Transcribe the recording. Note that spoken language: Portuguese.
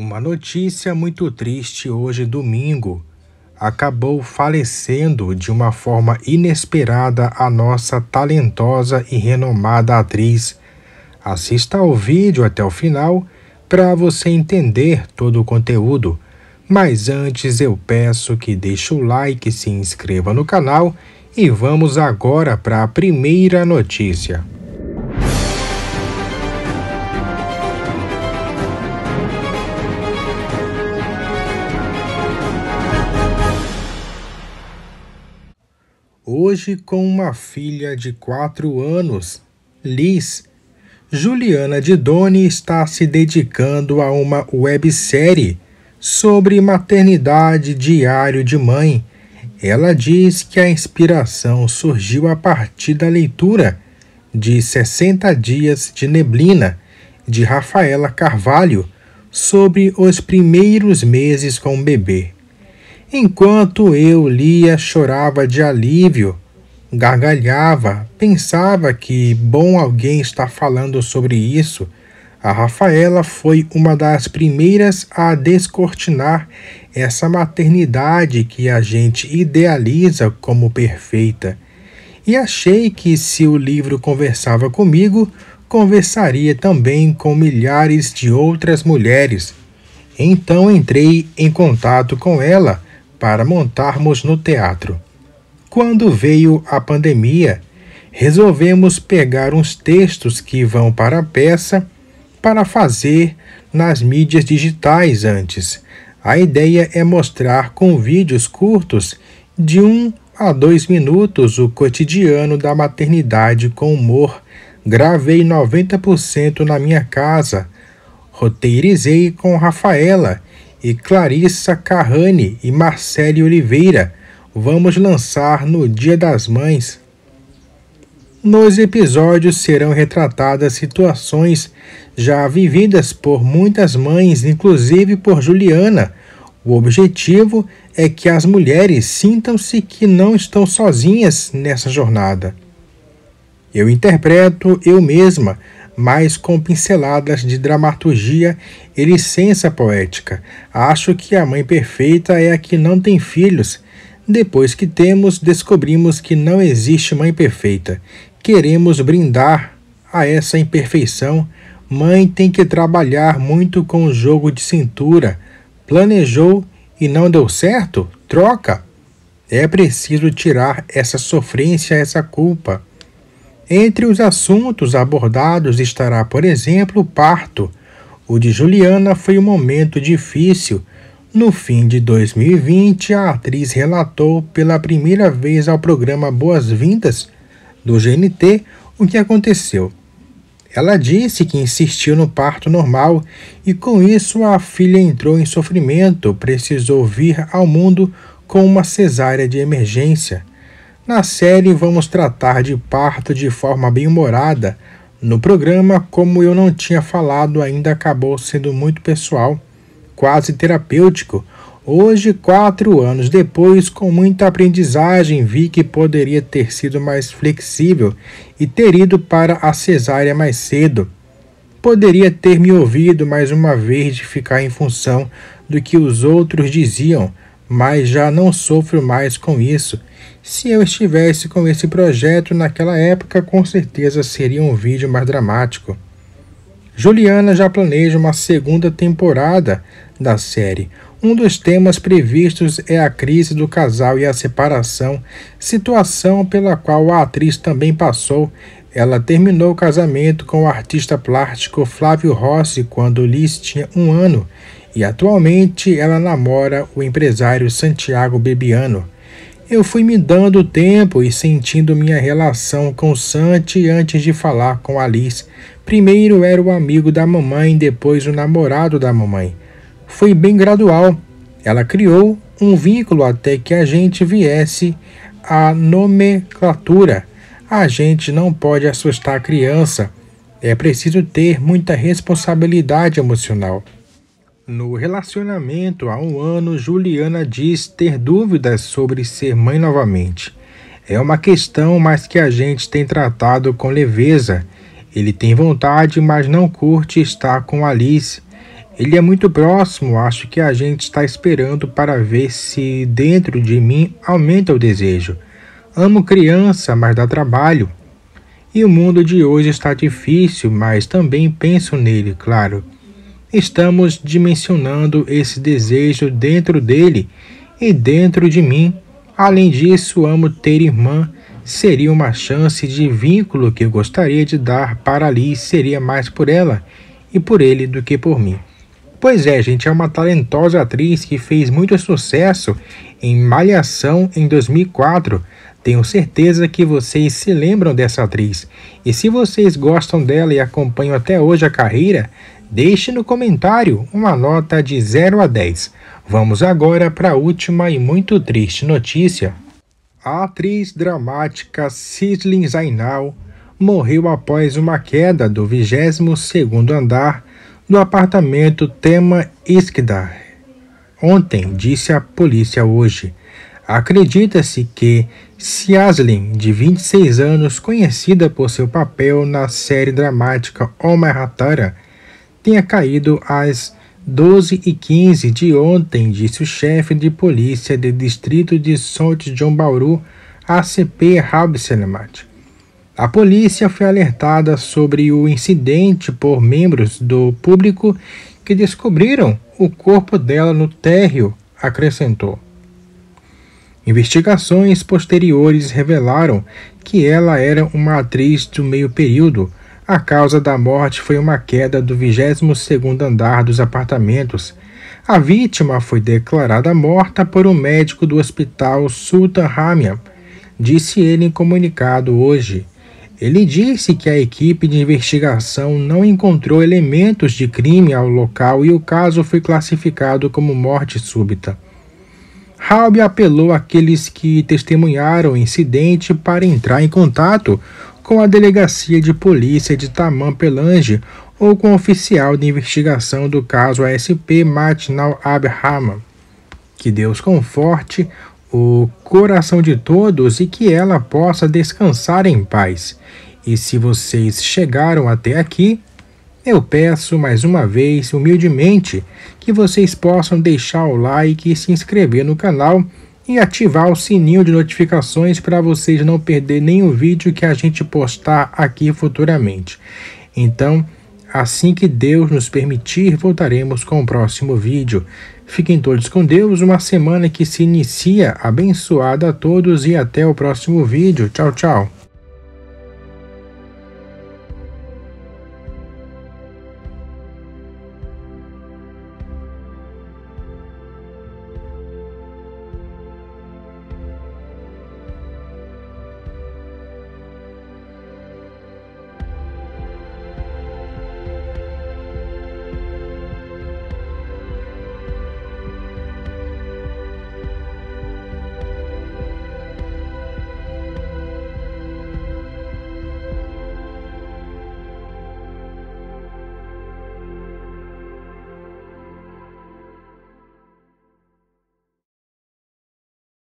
Uma notícia muito triste hoje, domingo. Acabou falecendo de uma forma inesperada a nossa talentosa e renomada atriz. Assista ao vídeo até o final para você entender todo o conteúdo. Mas antes eu peço que deixe o like, se inscreva no canal e vamos agora para a primeira notícia. hoje com uma filha de quatro anos, Liz. Juliana Didoni está se dedicando a uma websérie sobre maternidade diário de mãe. Ela diz que a inspiração surgiu a partir da leitura de 60 Dias de Neblina, de Rafaela Carvalho, sobre os primeiros meses com o bebê. Enquanto eu lia, chorava de alívio, gargalhava, pensava que bom alguém está falando sobre isso. A Rafaela foi uma das primeiras a descortinar essa maternidade que a gente idealiza como perfeita. E achei que se o livro conversava comigo, conversaria também com milhares de outras mulheres. Então entrei em contato com ela para montarmos no teatro. Quando veio a pandemia, resolvemos pegar uns textos que vão para a peça para fazer nas mídias digitais antes. A ideia é mostrar com vídeos curtos de um a dois minutos o cotidiano da maternidade com humor. Gravei 90% na minha casa. Roteirizei com Rafaela e Clarissa Carrani e Marcele Oliveira. Vamos lançar no Dia das Mães. Nos episódios serão retratadas situações já vividas por muitas mães, inclusive por Juliana. O objetivo é que as mulheres sintam-se que não estão sozinhas nessa jornada. Eu interpreto eu mesma, mas com pinceladas de dramaturgia e licença poética. Acho que a mãe perfeita é a que não tem filhos. Depois que temos, descobrimos que não existe mãe perfeita. Queremos brindar a essa imperfeição. Mãe tem que trabalhar muito com o jogo de cintura. Planejou e não deu certo? Troca! É preciso tirar essa sofrência, essa culpa. Entre os assuntos abordados estará, por exemplo, o parto. O de Juliana foi um momento difícil. No fim de 2020, a atriz relatou pela primeira vez ao programa Boas-Vindas do GNT o que aconteceu. Ela disse que insistiu no parto normal e com isso a filha entrou em sofrimento, precisou vir ao mundo com uma cesárea de emergência. Na série, vamos tratar de parto de forma bem humorada. No programa, como eu não tinha falado, ainda acabou sendo muito pessoal, quase terapêutico. Hoje, quatro anos depois, com muita aprendizagem, vi que poderia ter sido mais flexível e ter ido para a cesárea mais cedo. Poderia ter me ouvido mais uma vez de ficar em função do que os outros diziam mas já não sofro mais com isso. Se eu estivesse com esse projeto naquela época, com certeza seria um vídeo mais dramático. Juliana já planeja uma segunda temporada da série. Um dos temas previstos é a crise do casal e a separação, situação pela qual a atriz também passou. Ela terminou o casamento com o artista plástico Flávio Rossi quando Liz tinha um ano e atualmente ela namora o empresário Santiago Bebiano. Eu fui me dando tempo e sentindo minha relação com o Santi antes de falar com Alice. Primeiro era o amigo da mamãe, depois o namorado da mamãe. Foi bem gradual. Ela criou um vínculo até que a gente viesse à nomenclatura. A gente não pode assustar a criança. É preciso ter muita responsabilidade emocional. No relacionamento há um ano, Juliana diz ter dúvidas sobre ser mãe novamente. É uma questão, mas que a gente tem tratado com leveza. Ele tem vontade, mas não curte estar com Alice. Ele é muito próximo, acho que a gente está esperando para ver se dentro de mim aumenta o desejo. Amo criança, mas dá trabalho. E o mundo de hoje está difícil, mas também penso nele, claro estamos dimensionando esse desejo dentro dele e dentro de mim. Além disso, amo ter irmã. Seria uma chance de vínculo que eu gostaria de dar para ali, seria mais por ela e por ele do que por mim. Pois é, gente, é uma talentosa atriz que fez muito sucesso em Malhação em 2004. Tenho certeza que vocês se lembram dessa atriz. E se vocês gostam dela e acompanham até hoje a carreira, Deixe no comentário uma nota de 0 a 10. Vamos agora para a última e muito triste notícia. A atriz dramática Cislin Zainal morreu após uma queda do 22º andar do apartamento Tema Iskdar. Ontem, disse a polícia hoje. Acredita-se que Ciaslin, de 26 anos, conhecida por seu papel na série dramática Omar Omahatara, tenha caído às 12 e 15 de ontem, disse o chefe de polícia do distrito de Salt John Bauru, ACP Habselemat. A polícia foi alertada sobre o incidente por membros do público que descobriram o corpo dela no térreo, acrescentou. Investigações posteriores revelaram que ela era uma atriz do meio período, a causa da morte foi uma queda do 22º andar dos apartamentos. A vítima foi declarada morta por um médico do hospital Sultan Hamia, disse ele em comunicado hoje. Ele disse que a equipe de investigação não encontrou elementos de crime ao local e o caso foi classificado como morte súbita. Halbe apelou àqueles que testemunharam o incidente para entrar em contato com a delegacia de polícia de Tamã Pelange ou com o oficial de investigação do caso ASP Matinal Abraham. Que Deus conforte o coração de todos e que ela possa descansar em paz. E se vocês chegaram até aqui, eu peço mais uma vez, humildemente, que vocês possam deixar o like e se inscrever no canal e ativar o sininho de notificações para vocês não perder nenhum vídeo que a gente postar aqui futuramente. Então, assim que Deus nos permitir, voltaremos com o próximo vídeo. Fiquem todos com Deus, uma semana que se inicia abençoada a todos e até o próximo vídeo. Tchau, tchau.